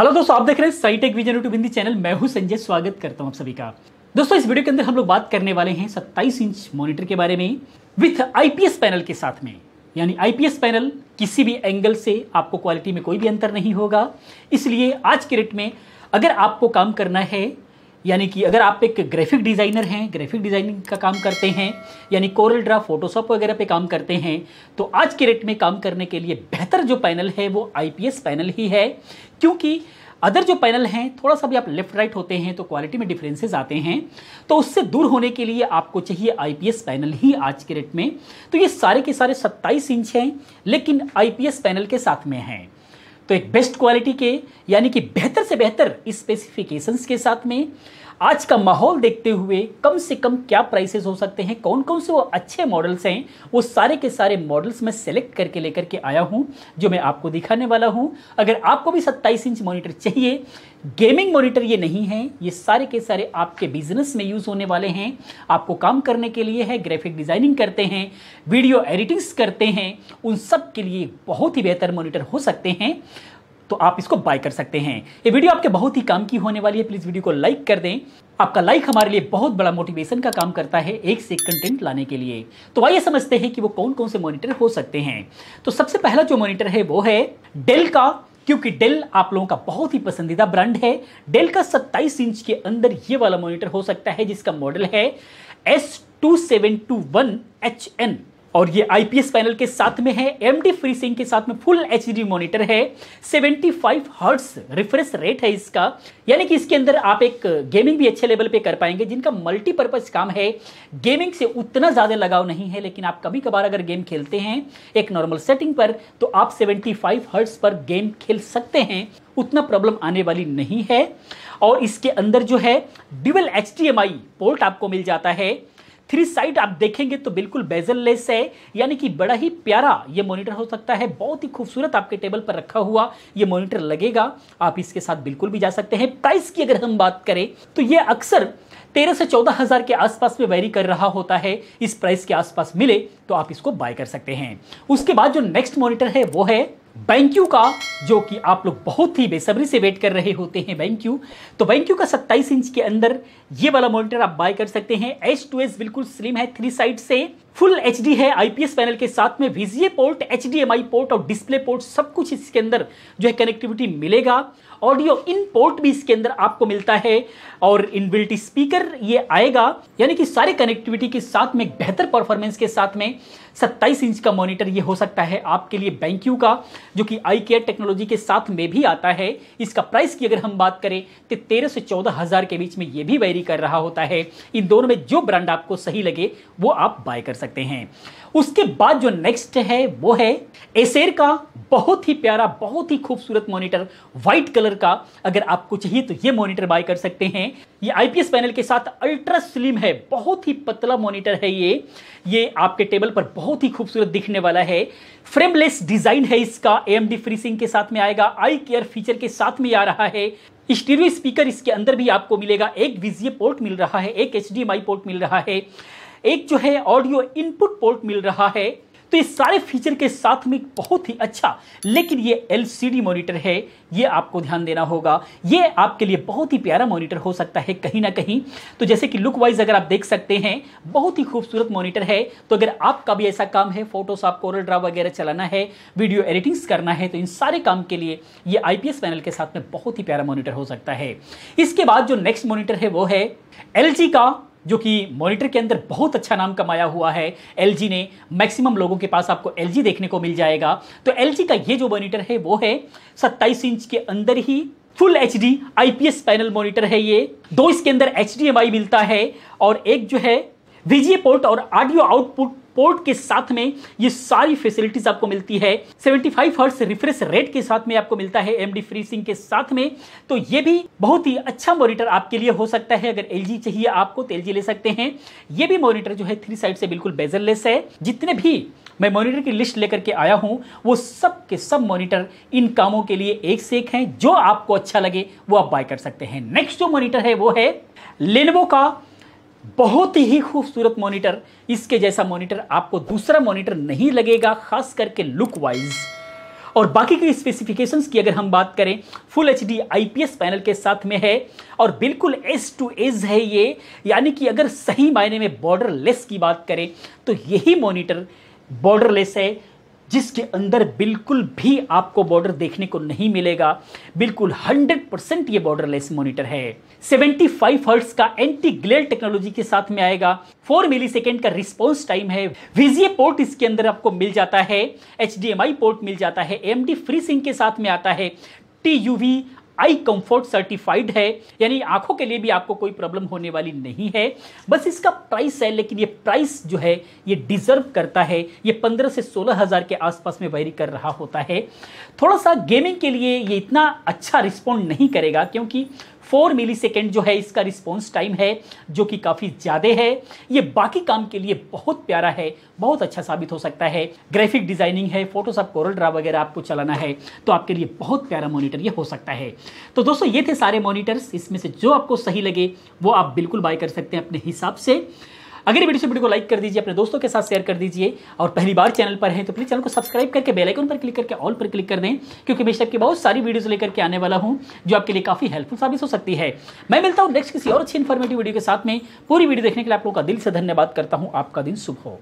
hello दोस्तों आप देख रहे हैं Scitech Vision YouTube Hindi channel मैं हूं संजय स्वागत करता हूं आप सभी का दोस्तों इस वीडियो के अंदर हम लोग बात करने वाले हैं 27 इंच मॉनिटर के बारे में विथ आईपीएस पैनल के साथ में यानी आईपीएस पैनल किसी भी एंगल से आपको क्वालिटी में कोई भी अंतर नहीं होगा इसलिए आज के रेट में अगर आपको काम करना है यानी कि अगर आप एक ग्राफिक डिज़ाइनर हैं ग्राफिक डिज़ाइनिंग का काम करते हैं यानी कोरल ड्रा फोटोशॉप वगैरह पे काम करते हैं तो आज के रेट में काम करने के लिए बेहतर जो पैनल है वो आईपीएस पैनल ही है क्योंकि अदर जो पैनल हैं थोड़ा सा भी आप लेफ्ट राइट होते हैं तो क्वालिटी में डिफरेंसेस आते हैं तो उससे दूर होने के लिए आपको चाहिए आईपीएस पैनल ही आज के रेट में तो ये सारे के सारे 27 इंच हैं लेकिन आईपीएस पैनल के साथ में हैं तो एक बेस्ट क्वालिटी के यानी कि बेहतर से बेहतर स्पेसिफिकेशंस के साथ में आज का माहौल देखते हुए कम से कम क्या प्राइसेस हो सकते हैं कौन कौन से वो अच्छे मॉडल्स हैं वो सारे के सारे मॉडल्स मैं सेलेक्ट करके लेकर के आया हूँ जो मैं आपको दिखाने वाला हूँ अगर आपको भी सत्ताईस इंच मॉनिटर चाहिए गेमिंग मॉनिटर ये नहीं है ये सारे के सारे आपके बिजनेस में यूज़ होने वाले हैं आपको काम करने के लिए है ग्राफिक डिज़ाइनिंग करते हैं वीडियो एडिटिंग्स करते हैं उन सब के लिए बहुत ही बेहतर मॉनिटर हो सकते हैं तो आप इसको बाय कर सकते हैं ये वीडियो आपके बहुत ही काम की होने वाली है प्लीज़ वीडियो को लाइक कर दें आपका लाइक हमारे लिए बहुत बड़ा मोटिवेशन का काम करता है एक से एक कंटेंट लाने के लिए तो आइए समझते हैं कि वो कौन कौन से मॉनिटर हो सकते हैं तो सबसे पहला जो मॉनिटर है वो है डेल का क्योंकि डेल आप लोगों का बहुत ही पसंदीदा ब्रांड है डेल का 27 इंच के अंदर ये वाला मॉनिटर हो सकता है जिसका मॉडल है S two seven two one H N और ये आईपीएस पैनल के साथ में है एमडी फ्री सिंह के साथ में फुल एच मॉनिटर है 75 फाइव हर्ट्स रिफ्रेश रेट है इसका यानी कि इसके अंदर आप एक गेमिंग भी अच्छे लेवल पे कर पाएंगे जिनका मल्टीपर्पज काम है गेमिंग से उतना ज़्यादा लगाव नहीं है लेकिन आप कभी कभार अगर गेम खेलते हैं एक नॉर्मल सेटिंग पर तो आप 75 फाइव हर्ट्स पर गेम खेल सकते हैं उतना प्रॉब्लम आने वाली नहीं है और इसके अंदर जो है डिबल एच पोर्ट आपको मिल जाता है थ्री साइड आप देखेंगे तो बिल्कुल बेजल लेस है यानी कि बड़ा ही प्यारा ये मॉनिटर हो सकता है बहुत ही खूबसूरत आपके टेबल पर रखा हुआ ये मॉनिटर लगेगा आप इसके साथ बिल्कुल भी जा सकते हैं प्राइस की अगर हम बात करें तो ये अक्सर तेरह से चौदह हजार के आसपास में वैरी कर रहा होता है इस प्राइस के आसपास मिले तो आप इसको बाय कर सकते हैं उसके बाद जो नेक्स्ट मॉनिटर है वो है बैंक्यू का जो कि आप लोग बहुत ही बेसब्री से वेट कर रहे होते हैं बैंक्यू तो बैंक्यू का 27 इंच के अंदर ये वाला मॉनिटर आप बाय कर सकते हैं एस टू एस बिल्कुल स्लिम है थ्री साइड से फुल एच है आईपीएस पैनल के साथ में वीजीए पोर्ट एच पोर्ट और डिस्प्ले पोर्ट सब कुछ इसके अंदर जो है कनेक्टिविटी मिलेगा ऑडियो इन पोर्ट भी इसके अंदर आपको मिलता है और इनबिल्ट स्पीकर ये आएगा यानी कि सारे कनेक्टिविटी के साथ में बेहतर परफॉर्मेंस के साथ में 27 इंच का मॉनिटर ये हो सकता है आपके लिए बैंक यू का जो कि आई केयर टेक्नोलॉजी के साथ में भी आता है इसका प्राइस की अगर हम बात करें तो तेरह से चौदह हज़ार के बीच में ये भी वेरी कर रहा होता है इन दोनों में जो ब्रांड आपको सही लगे वो आप बाय कर सकते सकते हैं उसके बाद जो नेक्स्ट है वो है एसेर का बहुत ही प्यारा बहुत ही खूबसूरत मॉनिटर व्हाइट कलर का अगर आपको चाहिए तो ये मॉनिटर बाय कर सकते हैं ये आईपीएस पैनल के साथ अल्ट्रा स्लिम है बहुत ही पतला मॉनिटर है ये ये आपके टेबल पर बहुत ही खूबसूरत दिखने वाला है फ्रेमलेस डिजाइन है इसका एम डी फ्रीसिंग के साथ में आएगा आई केयर फीचर के साथ में आ रहा है स्टीरियो स्पीकर इसके अंदर भी आपको मिलेगा एक वीजीए पोर्ट मिल रहा है एक एच पोर्ट मिल रहा है एक जो है ऑडियो इनपुट पोर्ट मिल रहा है तो इस सारे फीचर के साथ में बहुत ही अच्छा लेकिन ये एल मॉनिटर है ये आपको ध्यान देना होगा ये आपके लिए बहुत ही प्यारा मॉनिटर हो सकता है कहीं ना कहीं तो जैसे कि लुक वाइज अगर आप देख सकते हैं बहुत ही खूबसूरत मॉनिटर है तो अगर आपका भी ऐसा काम है आप कोरल ड्रा वगैरह चलाना है वीडियो एडिटिंग्स करना है तो इन सारे काम के लिए ये आई पैनल के साथ में बहुत ही प्यारा मॉनिटर हो सकता है इसके बाद जो नेक्स्ट मॉनिटर है वो है एल का जो कि मॉनिटर के अंदर बहुत अच्छा नाम कमाया हुआ है एल ने मैक्सिमम लोगों के पास आपको एल देखने को मिल जाएगा तो एल का ये जो मॉनिटर है वो है सत्ताईस इंच के अंदर ही full H D IPS panel monitor है ये दो इसके अंदर एच मिलता है और एक जो है वीजीए पोर्ट और ऑडियो आउटपुट पोर्ट के साथ में ये सारी फैसिलिटीज आपको मिलती है 75 फाइव हर्ट्स रिफ्रेश रेट के साथ में आपको मिलता है एमडी फ्रीसिंग के साथ में तो ये भी बहुत ही अच्छा मॉनिटर आपके लिए हो सकता है अगर एलजी चाहिए आपको तो एलजी ले सकते हैं ये भी मॉनिटर जो है थ्री साइड से बिल्कुल बेजरलेस है जितने भी मैं मॉनिटर की लिस्ट लेकर के आया हूँ वो सब के सब मॉनिटर इन कामों के लिए एक से एक हैं जो आपको अच्छा लगे वो आप बाय कर सकते हैं नेक्स्ट जो मॉनिटर है वो है लेनवो का बहुत ही खूबसूरत मॉनिटर इसके जैसा मॉनिटर आपको दूसरा मॉनिटर नहीं लगेगा खास करके लुक वाइज और बाकी की स्पेसिफिकेशंस की अगर हम बात करें full H D IPS panel के साथ में है और बिल्कुल एज टू एज है ये यानी कि अगर सही मायने में बॉर्डर लेस की बात करें तो यही मॉनिटर बॉर्डरलेस है जिसके अंदर बिल्कुल भी आपको बॉर्डर देखने को नहीं मिलेगा बिल्कुल 100 परसेंट ये बॉर्डरलेस मॉनिटर है 75 हर्ट्स का एंटी ग्लेयर टेक्नोलॉजी के साथ में आएगा 4 सेकेंड का रिस्पॉन्स टाइम है विजिए पोर्ट इसके अंदर आपको मिल जाता है एच पोर्ट मिल जाता है एम फ्री सिंह के साथ में आता है T U V eye comfort certified है यानी आंखों के लिए भी आपको कोई प्रॉब्लम होने वाली नहीं है बस इसका प्राइस है लेकिन ये प्राइस जो है ये डिजर्व करता है ये पंद्रह से सोलह हज़ार के आसपास में वैरी कर रहा होता है थोड़ा सा गेमिंग के लिए ये इतना अच्छा रिस्पॉन्ड नहीं करेगा क्योंकि फोर मिली सेकेंड जो है इसका रिस्पॉन्स टाइम है जो कि काफ़ी ज़्यादा है ये बाकी काम के लिए बहुत प्यारा है बहुत अच्छा साबित हो सकता है ग्राफिक डिज़ाइनिंग है फोटोशॉप कोरल ड्रा वगैरह आपको चलाना है तो आपके लिए बहुत प्यारा मॉनिटर ये हो सकता है तो दोस्तों ये थे सारे मॉनिटर्स इसमें से जो आपको सही लगे वो आप बिल्कुल बाय कर सकते हैं अपने हिसाब से अगर वीडियो से वीडियो को लाइक कर दीजिए अपने दोस्तों के साथ शेयर कर दीजिए और पहली बार चैनल पर है तो प्लीज़ चैनल को सब्सक्राइब करके बेलाइकन पर क्लिक करके ऑल पर क्लिक कर दें क्योंकि मैं की बहुत सारी वीडियोज लेकर के आने वाला हूँ जो आपके लिए काफ़ी हेल्पफुल साबित हो सकती है मैं मिलता हूँ नेक्स्ट किसी और अच्छी इन्फॉर्मेटिव वीडियो के साथ में पूरी वीडियो देखने के लिए आप लोगों का दिल से धन्यवाद करता हूँ आपका दिन शुभ हो